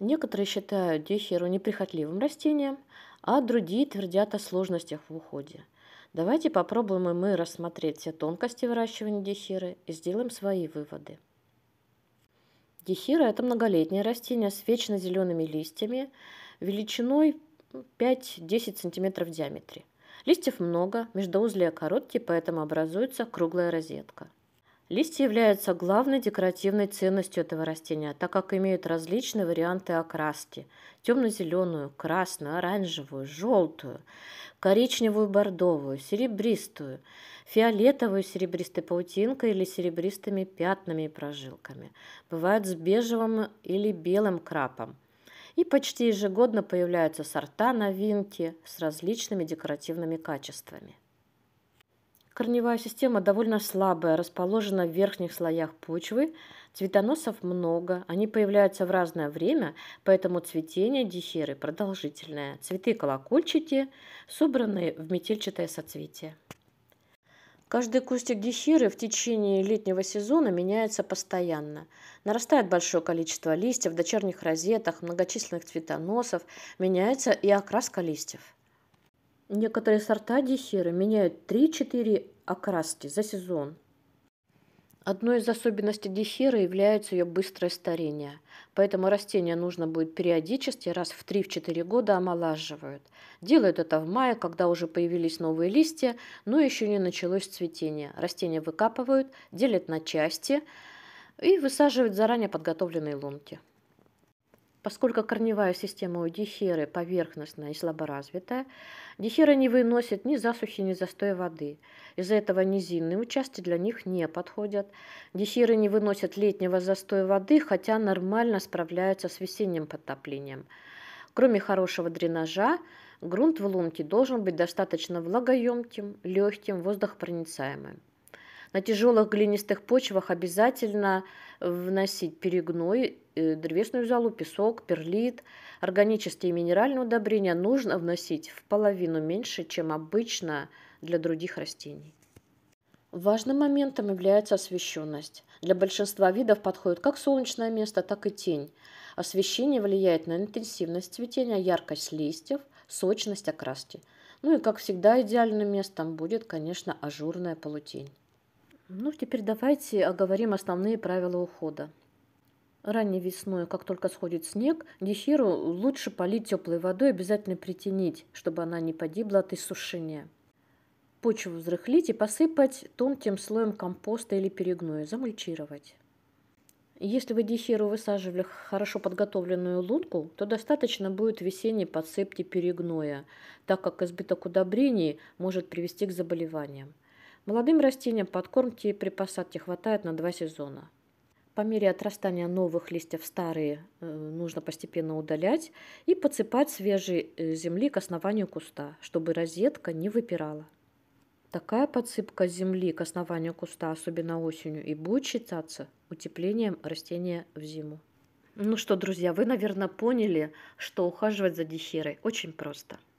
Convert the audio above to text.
Некоторые считают дехеру неприхотливым растением, а другие твердят о сложностях в уходе. Давайте попробуем и мы рассмотреть все тонкости выращивания дехиры и сделаем свои выводы. Дехира – это многолетнее растение с вечно зелеными листьями, величиной 5-10 см в диаметре. Листьев много, междуузлия короткие, поэтому образуется круглая розетка – Листья являются главной декоративной ценностью этого растения, так как имеют различные варианты окраски – темно-зеленую, красную, оранжевую, желтую, коричневую, бордовую, серебристую, фиолетовую серебристой паутинкой или серебристыми пятнами и прожилками. Бывают с бежевым или белым крапом. И почти ежегодно появляются сорта новинки с различными декоративными качествами корневая система довольно слабая, расположена в верхних слоях почвы. Цветоносов много, они появляются в разное время, поэтому цветение дихеры продолжительное. Цветы колокольчики собраны в метельчатое соцветие. Каждый кустик дихиры в течение летнего сезона меняется постоянно. Нарастает большое количество листьев, в дочерних розеток, многочисленных цветоносов, меняется и окраска листьев. Некоторые сорта десеры меняют 3-4 окраски за сезон. Одной из особенностей десера является ее быстрое старение, поэтому растение нужно будет периодически раз в 3-4 года омолаживают. Делают это в мае, когда уже появились новые листья, но еще не началось цветение. Растение выкапывают, делят на части и высаживают заранее подготовленные лунки. Поскольку корневая система у дихеры поверхностная и слаборазвитая, дихера не выносит ни засухи, ни застоя воды. Из-за этого низинные участки для них не подходят. Дихеры не выносят летнего застоя воды, хотя нормально справляются с весенним подтоплением. Кроме хорошего дренажа, грунт в лунке должен быть достаточно влагоемким, легким, воздухопроницаемым. На тяжелых глинистых почвах обязательно вносить перегной, э, древесную залу, песок, перлит. Органические и минеральные удобрения нужно вносить в половину меньше, чем обычно для других растений. Важным моментом является освещенность. Для большинства видов подходит как солнечное место, так и тень. Освещение влияет на интенсивность цветения, яркость листьев, сочность окраски. Ну и, как всегда, идеальным местом будет, конечно, ажурная полутень. Ну, теперь давайте оговорим основные правила ухода. Ранней весной, как только сходит снег, дихиру лучше полить теплой водой, обязательно притянить, чтобы она не погибла от иссушения. Почву взрыхлить и посыпать тонким слоем компоста или перегноя, замульчировать. Если вы дихиру высаживали хорошо подготовленную лунку, то достаточно будет весенней подсыпки перегноя, так как избыток удобрений может привести к заболеваниям. Молодым растениям подкормки при посадке хватает на два сезона. По мере отрастания новых листьев старые э, нужно постепенно удалять и подсыпать свежей э, земли к основанию куста, чтобы розетка не выпирала. Такая подсыпка земли к основанию куста, особенно осенью, и будет считаться утеплением растения в зиму. Ну что, друзья, вы, наверное, поняли, что ухаживать за дихерой очень просто –